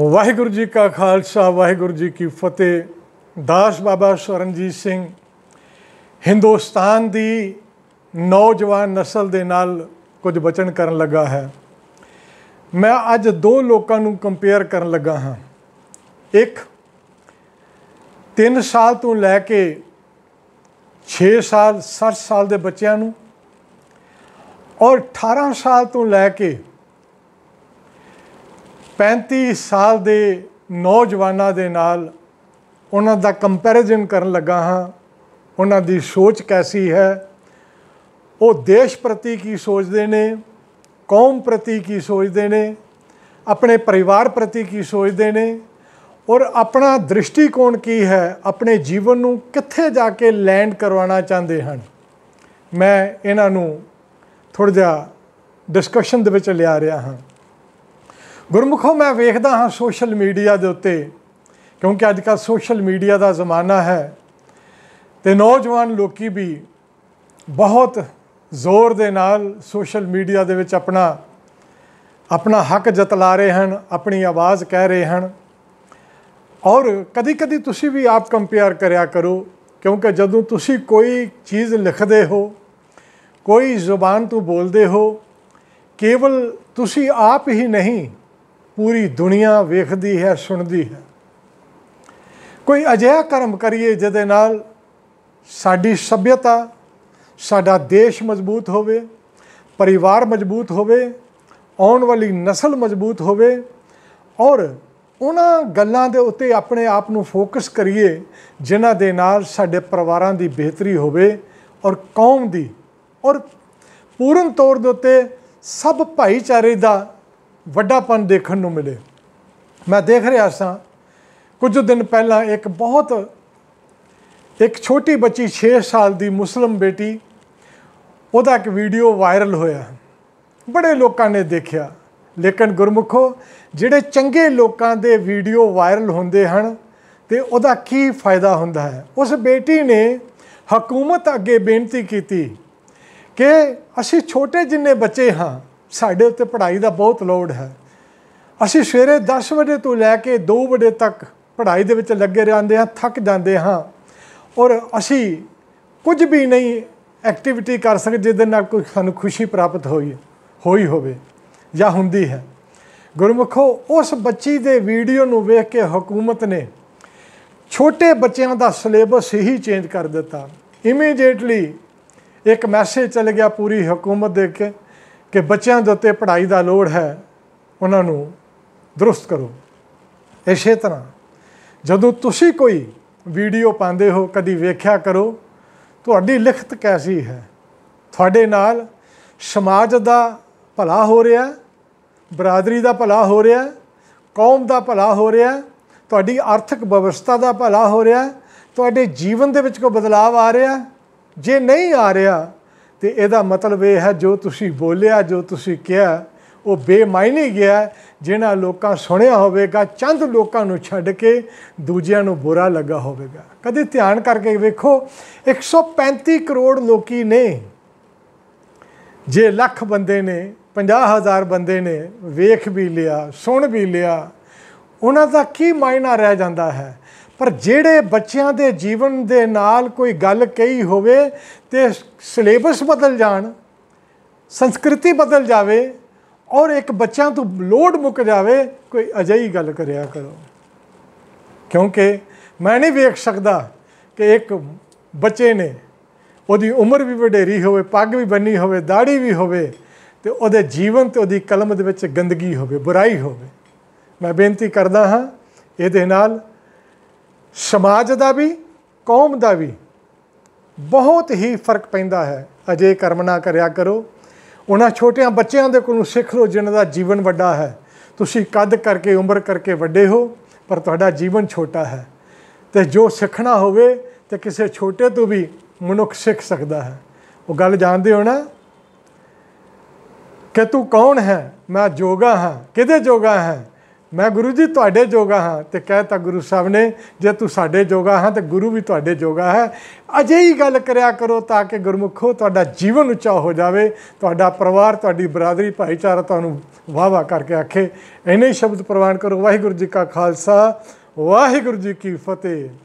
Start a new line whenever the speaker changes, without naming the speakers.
ਵਾਹਿਗੁਰੂ ਜੀ ਕਾ ਖਾਲਸਾ ਵਾਹਿਗੁਰੂ ਜੀ ਕੀ ਫਤਿਹ ਦਾਸ ਬਾਬਾ ਸ਼ਰਨਜੀਤ ਸਿੰਘ ਹਿੰਦੁਸਤਾਨ ਦੀ ਨੌਜਵਾਨ نسل ਦੇ ਨਾਲ ਕੁਝ ਬਚਨ ਕਰਨ ਲੱਗਾ ਹੈ ਮੈਂ ਅੱਜ ਦੋ ਲੋਕਾਂ ਨੂੰ ਕੰਪੇਅਰ ਕਰਨ ਲੱਗਾ ਹਾਂ ਇੱਕ 3 ਸਾਲ ਤੋਂ ਲੈ ਕੇ 6 ਸਾਲ 60 ਸਾਲ ਦੇ ਬੱਚਿਆਂ ਨੂੰ ਔਰ 18 ਸਾਲ ਤੋਂ ਲੈ ਕੇ 35 ਸਾਲ ਦੇ ਨੌਜਵਾਨਾਂ ਦੇ ਨਾਲ ਉਹਨਾਂ ਦਾ ਕੰਪੈਰੀਜ਼ਨ ਕਰਨ ਲੱਗਾ ਹਾਂ ਉਹਨਾਂ ਦੀ ਸੋਚ ਕੈਸੀ ਹੈ ਉਹ ਦੇਸ਼ ਪ੍ਰਤੀ ਕੀ ਸੋਚਦੇ ਨੇ ਕੌਮ ਪ੍ਰਤੀ ਕੀ ਸੋਚਦੇ ਨੇ ਆਪਣੇ ਪਰਿਵਾਰ ਪ੍ਰਤੀ ਕੀ ਸੋਚਦੇ ਨੇ ਔਰ ਆਪਣਾ ਦ੍ਰਿਸ਼ਟੀਕੋਣ ਕੀ ਹੈ ਆਪਣੇ ਜੀਵਨ ਨੂੰ ਕਿੱਥੇ ਜਾ ਕੇ ਲੈਂਡ ਕਰਵਾਉਣਾ ਚਾਹੁੰਦੇ ਹਨ ਮੈਂ ਇਹਨਾਂ ਨੂੰ ਥੋੜਾ ਜਿਹਾ ਡਿਸਕਸ਼ਨ ਦੇ ਵਿੱਚ ਲਿਆ ਰਿਹਾ ਹਾਂ ਗੁਰਮੁਖੋ ਮੈਂ ਵੇਖਦਾ ਹਾਂ ਸੋਸ਼ਲ ਮੀਡੀਆ ਦੇ ਉੱਤੇ ਕਿਉਂਕਿ ਅੱਜ ਕੱਲ ਸੋਸ਼ਲ ਮੀਡੀਆ ਦਾ ਜ਼ਮਾਨਾ ਹੈ ਤੇ ਨੌਜਵਾਨ ਲੋਕੀ ਵੀ ਬਹੁਤ ਜ਼ੋਰ ਦੇ ਨਾਲ ਸੋਸ਼ਲ ਮੀਡੀਆ ਦੇ ਵਿੱਚ ਆਪਣਾ ਆਪਣਾ ਹੱਕ ਜਤਲਾ ਰਹੇ ਹਨ ਆਪਣੀ ਆਵਾਜ਼ ਕਹਿ ਰਹੇ ਹਨ ਔਰ ਕਦੀ-ਕਦੀ ਤੁਸੀਂ ਵੀ ਆਪ ਕੰਪੇਅਰ ਕਰਿਆ ਕਰੋ ਕਿਉਂਕਿ ਜਦੋਂ ਤੁਸੀਂ ਕੋਈ ਚੀਜ਼ ਲਿਖਦੇ ਹੋ ਕੋਈ ਜ਼ੁਬਾਨ ਤੋਂ ਬੋਲਦੇ ਹੋ ਕੇਵਲ ਤੁਸੀਂ ਆਪ ਹੀ ਨਹੀਂ ਪੂਰੀ ਦੁਨੀਆ ਵੇਖਦੀ ਹੈ ਸੁਣਦੀ ਹੈ ਕੋਈ ਅਜਿਹਾ ਕਰਮ ਕਰੀਏ ਜਿਹਦੇ ਨਾਲ ਸਾਡੀ ਸਭਿਅਤਾ ਸਾਡਾ ਦੇਸ਼ ਮਜ਼ਬੂਤ ਹੋਵੇ ਪਰਿਵਾਰ ਮਜ਼ਬੂਤ ਹੋਵੇ ਆਉਣ ਵਾਲੀ نسل ਮਜ਼ਬੂਤ ਹੋਵੇ ਔਰ ਉਹਨਾਂ ਗੱਲਾਂ ਦੇ ਉੱਤੇ ਆਪਣੇ ਆਪ ਨੂੰ ਫੋਕਸ ਕਰੀਏ ਜਿਨ੍ਹਾਂ ਦੇ ਨਾਲ ਸਾਡੇ ਪਰਿਵਾਰਾਂ ਦੀ ਬਿਹਤਰੀ ਹੋਵੇ ਔਰ ਕੌਮ ਦੀ ਔਰ ਪੂਰਨ ਤੌਰ ਦੇ ਉੱਤੇ ਸਭ ਭਾਈਚਾਰੇ ਦਾ ਵੱਡਾਪਨ ਦੇਖਣ ਨੂੰ ਮਿਲੇ ਮੈਂ ਦੇਖ ਰਿਹਾ ਸਾਂ ਕੁਝ ਦਿਨ ਪਹਿਲਾਂ ਇੱਕ ਬਹੁਤ ਇੱਕ ਛੋਟੀ ਬੱਚੀ 6 ਸਾਲ ਦੀ ਮੁਸਲਮ ਬੇਟੀ ਉਹਦਾ ਇੱਕ ਵੀਡੀਓ ਵਾਇਰਲ ਹੋਇਆ ਬੜੇ ਲੋਕਾਂ ਨੇ ਦੇਖਿਆ ਲੇਕਿਨ ਗੁਰਮੁਖੋ ਜਿਹੜੇ ਚੰਗੇ ਲੋਕਾਂ ਦੇ ਵੀਡੀਓ ਵਾਇਰਲ ਹੁੰਦੇ ਹਨ ਤੇ ਉਹਦਾ ਕੀ ਫਾਇਦਾ ਹੁੰਦਾ ਹੈ ਉਸ ਬੇਟੀ ਨੇ ਹਕੂਮਤ ਅੱਗੇ ਬੇਨਤੀ ਕੀਤੀ ਕਿ ਅਸੀਂ ਛੋਟੇ ਜਿੰਨੇ ਬੱਚੇ ਹਾਂ ਸਾਡੇ ਉੱਤੇ ਪੜ੍ਹਾਈ ਦਾ ਬਹੁਤ ਲੋਡ ਹੈ ਅਸੀਂ ਸਵੇਰੇ 10 ਵਜੇ ਤੋਂ ਲੈ ਕੇ 2 ਵਜੇ ਤੱਕ ਪੜ੍ਹਾਈ ਦੇ ਵਿੱਚ ਲੱਗੇ ਰਹਿੰਦੇ ਹਾਂ ਥੱਕ ਜਾਂਦੇ ਹਾਂ ਔਰ ਅਸੀਂ ਕੁਝ ਵੀ ਨਹੀਂ ਐਕਟੀਵਿਟੀ ਕਰ ਸਕਦੇ ਜਿਸ ਦੇ ਨਾਲ ਕੋਈ ਸਾਨੂੰ ਖੁਸ਼ੀ ਪ੍ਰਾਪਤ ਹੋਈ ਹੋਈ ਹੋਵੇ ਜਾਂ ਹੁੰਦੀ ਹੈ ਗੁਰਮੁਖੋ ਉਸ ਬੱਚੀ ਦੇ ਵੀਡੀਓ ਨੂੰ ਵੇਖ ਕੇ ਹਕੂਮਤ ਨੇ ਛੋਟੇ ਬੱਚਿਆਂ ਦਾ ਸਿਲੇਬਸ ਹੀ ਚੇਂਜ ਕਰ ਦਿੱਤਾ ਇਮੀਡੀਏਟਲੀ ਇੱਕ ਮੈਸੇਜ ਚੱਲ ਗਿਆ ਪੂਰੀ ਹਕੂਮਤ ਦੇ ਕੇ ਕਿ ਬੱਚਿਆਂ ਦੇ ਉੱਤੇ ਪੜ੍ਹਾਈ ਦਾ ਲੋੜ ਹੈ ਉਹਨਾਂ ਨੂੰ ਦਰਸਤ ਕਰੋ ਇਸੇ ਤਰ੍ਹਾਂ ਜਦੋਂ ਤੁਸੀਂ ਕੋਈ ਵੀਡੀਓ ਪਾਉਂਦੇ ਹੋ ਕਦੀ ਵੇਖਿਆ ਕਰੋ ਤੁਹਾਡੀ ਲਿਖਤ ਕੈਸੀ ਹੈ ਤੁਹਾਡੇ ਨਾਲ ਸਮਾਜ ਦਾ ਭਲਾ ਹੋ ਰਿਹਾ ਬਰਾਦਰੀ ਦਾ ਭਲਾ ਹੋ ਰਿਹਾ ਕੌਮ ਦਾ ਭਲਾ ਹੋ ਰਿਹਾ ਤੁਹਾਡੀ ਆਰਥਿਕ ਵਿਵਸਥਾ ਦਾ ਭਲਾ ਹੋ ਰਿਹਾ ਤੁਹਾਡੇ ਜੀਵਨ ਦੇ ਵਿੱਚ ਕੋਈ ਬਦਲਾਅ ਆ ਰਿਹਾ ਜੇ ਨਹੀਂ ਆ ਰਿਹਾ ਤੇ ਇਹਦਾ ਮਤਲਬ ਇਹ ਹੈ ਜੋ ਤੁਸੀਂ ਬੋਲਿਆ ਜੋ ਤੁਸੀਂ ਕਿਹਾ ਉਹ ਬੇਮਾਇਨੀ ਗਿਆ ਜਿਹਨਾਂ ਲੋਕਾਂ ਸੁਣਿਆ ਹੋਵੇਗਾ ਚੰਦ ਲੋਕਾਂ ਨੂੰ ਛੱਡ ਕੇ ਦੂਜਿਆਂ ਨੂੰ ਬੁਰਾ ਲੱਗਾ ਹੋਵੇਗਾ ਕਦੇ ਧਿਆਨ ਕਰਕੇ ਵੇਖੋ 135 ਕਰੋੜ ਲੋਕੀ ਨੇ ਜੇ ਲੱਖ ਬੰਦੇ ਨੇ 50000 ਬੰਦੇ ਨੇ ਵੇਖ ਵੀ ਲਿਆ ਸੁਣ ਵੀ ਲਿਆ ਉਹਨਾਂ ਦਾ ਕੀ ਮਾਇਨਾ ਰਹਿ ਜਾਂਦਾ ਹੈ ਪਰ ਜਿਹੜੇ ਬੱਚਿਆਂ ਦੇ ਜੀਵਨ ਦੇ ਨਾਲ ਕੋਈ ਗੱਲ ਕਹੀ ਹੋਵੇ ਤੇ ਸਿਲੇਬਸ ਬਦਲ ਜਾਣ ਸੰਸਕ੍ਰਿਤੀ ਬਦਲ ਜਾਵੇ ਔਰ ਇੱਕ ਬੱਚਿਆਂ ਤੋਂ ਲੋਡ ਮੁੱਕ ਜਾਵੇ ਕੋਈ ਅਜਈ ਗੱਲ ਕਰਿਆ ਕਰੋ ਕਿਉਂਕਿ ਮੈਂ ਨਹੀਂ ਵੇਖ ਸਕਦਾ ਕਿ ਇੱਕ ਬੱਚੇ ਨੇ ਉਹਦੀ ਉਮਰ ਵੀ ਵਡੇਰੀ ਹੋਵੇ ਪੱਗ ਵੀ ਬੰਨੀ ਹੋਵੇ ਦਾੜੀ ਵੀ ਹੋਵੇ ਤੇ ਉਹਦੇ ਜੀਵਨ ਤੇ ਉਹਦੀ ਕਲਮ ਦੇ ਵਿੱਚ ਗੰਦਗੀ ਹੋਵੇ ਬੁਰਾਈ ਹੋਵੇ ਮੈਂ ਬੇਨਤੀ ਕਰਦਾ ਹਾਂ ਇਹਦੇ ਨਾਲ ਸਮਾਜ ਦਾ ਵੀ ਕੌਮ ਦਾ ਵੀ ਬਹੁਤ ਹੀ ਫਰਕ ਪੈਂਦਾ ਹੈ ਅਜੇ ਕਰਮ ਨਾ ਕਰਿਆ ਕਰੋ ਉਹਨਾਂ ਛੋਟਿਆਂ ਬੱਚਿਆਂ ਦੇ ਕੋਲੋਂ ਸਿੱਖ ਲੋ ਜਿਨ੍ਹਾਂ ਦਾ ਜੀਵਨ ਵੱਡਾ ਹੈ ਤੁਸੀਂ ਕੱਦ ਕਰਕੇ ਉਮਰ ਕਰਕੇ ਵੱਡੇ ਹੋ ਪਰ ਤੁਹਾਡਾ ਜੀਵਨ ਛੋਟਾ ਹੈ ਤੇ ਜੋ ਸਿੱਖਣਾ ਹੋਵੇ ਤੇ ਕਿਸੇ ਛੋਟੇ ਤੋਂ ਵੀ ਮਨੁੱਖ ਸਿੱਖ ਸਕਦਾ ਹੈ ਉਹ ਗੱਲ ਜਾਣਦੇ ਹੋ ਨਾ ਕਿ ਤੂੰ ਕੌਣ ਹੈ ਮੈਂ ਜੋਗਾ ਹਾਂ ਕਿਹਦੇ ਜੋਗਾ ਹੈ ਮੈਂ ਗੁਰੂ ਜੀ ਤੁਹਾਡੇ ਜੋਗਾ ਹਾਂ ਤੇ ਕਹਿਤਾ ਗੁਰੂ ਸਾਹਿਬ ਨੇ ਜੇ ਤੂੰ ਸਾਡੇ ਜੋਗਾ ਹਾਂ ਤੇ ਗੁਰੂ ਵੀ ਤੁਹਾਡੇ ਜੋਗਾ ਹੈ ਅਜੇ ਹੀ ਗੱਲ ਕਰਿਆ ਕਰੋ ਤਾਂ ਕਿ ਗੁਰਮੁਖੋ ਤੁਹਾਡਾ ਜੀਵਨ ਉੱਚਾ ਹੋ ਜਾਵੇ ਤੁਹਾਡਾ ਪਰਿਵਾਰ ਤੁਹਾਡੀ ਬਰਾਦਰੀ ਭਾਈਚਾਰਾ ਤੁਹਾਨੂੰ ਵਾਵਾ ਕਰਕੇ ਆਖੇ ਇਹਨੇ ਸ਼ਬਦ ਪ੍ਰਵਾਨ ਕਰੋ ਵਾਹਿਗੁਰੂ ਜੀ ਕਾ ਖਾਲਸਾ ਵਾਹਿਗੁਰੂ ਜੀ ਕੀ ਫਤਿਹ